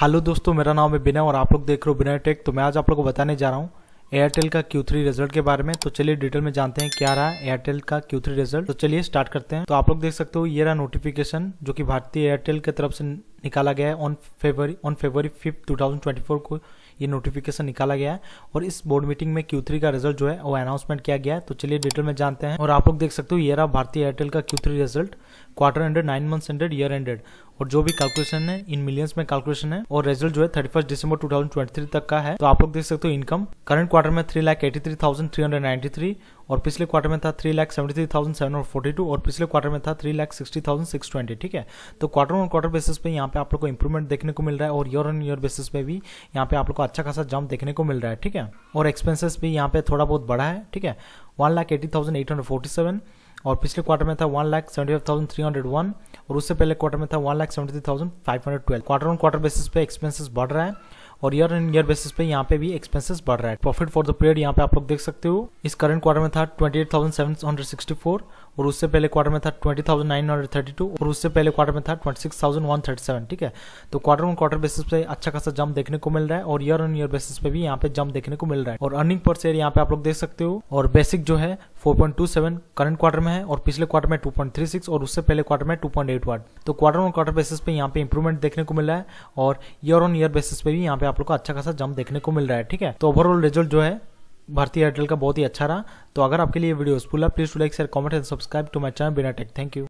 hello दोस्तों मेरा नाम है बिना और आप लोग देख रहे हो बिना टेक तो मैं आज आप लोग को बताने जा रहा हूँ एयरटेल का Q3 रिजल्ट के बारे में तो चलिए डिटेल में जानते हैं क्या रहा एयरटेल का Q3 रिजल्ट तो चलिए स्टार्ट करते हैं तो आप लोग देख सकते हो ये रहा नोटिफिकेशन जो कि भारतीय एयरटेल की तरफ से निकाला गया है on February on February fifth 2024 को ये नोटिफिकेशन निकाला गया है और इस बोर्ड मीटिंग में थ्री का रिजल्ट जो है वो अनाउंसमेंट किया गया है तो चलिए डिटेल में जानते हैं और आप लोग देख सकते हो ये रहा भारतीय एयरटेल का three result quarter ended nine months ended year ended और जो भी कैलकुलेशन है इन मिलियंस में कैलकुलेशन है और रिजल्ट जो है thirty first December two thousand twenty three तक का है तो आप लोग देख सकते हो इनकम करंट क्वार्टर में three lakh eighty three thousand three hundred ninety three और पिछले क्वार्टर में था three lakh seventy three thousand seven hundred forty two और पिछले क्वार्टर में था three lakh sixty thousand six twenty ठीक है तो क्वार्टर ऑन क्वार्टर बेसिस पे यहाँ पे आप लोग को इंप्रूवमेंट देखने को मिल रहा है और ईयर ऑन ईयर बेसिस पे भी यहाँ पे आप लोग को अच्छा खासा जंप देखने को मिल रहा है ठीक है और एक्सपेंसेस भी यहाँ पे थोड़ा बहुत बढ़ा है ठीक है one lakh eighty thousand eight hundred forty seven और पिछले क्वार्टर में था one lakh seventy five thousand three hundred one और उससे पहले क्वार्टर में था one lakh seventy three thousand five hundred twelve quarter on quarter basis पे एक्सपेंसेस बढ़ रहा है और ईयर एंड ईयर बेसिस पे यहाँ पे भी एक्सपेंसेस बढ़ रहा है प्रॉफिट फॉर द पीरियड यहाँ पे आप लोग देख सकते हो इस करंट क्वार्टर में था twenty eight thousand seven hundred sixty four और उससे पहले क्वार्टर में था twenty thousand nine hundred thirty two और उससे पहले क्वार्टर में था twenty six thousand one thirty seven ठीक है तो क्वार्टर ऑन क्वार्टर बेसिस पे अच्छा खासा जंप देखने को मिल रहा है और ईयर ऑन ईयर बेसिस पे भी यहाँ पे जंप देखने को मिल रहा है और अर्निंग पर शेयर यहाँ पे आप लोग देख सकते हो और बेसिक जो है 4.27 करंट क्वार्टर में है और पिछले क्वार्टर में 2.36 और उससे पहले क्वार्टर में 2.8 वाट तो क्वार्टर ऑन क्वार्टर बेसिस पे यहाँ पे इंप्रूवमेंट देखने को मिल रहा है और ईयर ऑन ईयर बेसिस पे भी यहाँ पे आप लोग को अच्छा खासा जंप देखने को मिल रहा है ठीक है तो ओवरऑल रिजल्ट जो है भारतीय एयरटेल का बहुत ही अच्छा रहा तो अगर आपके लिए वीडियो यूजफुल है please to like share comment and subscribe to my channel बिना टेक थैंक यू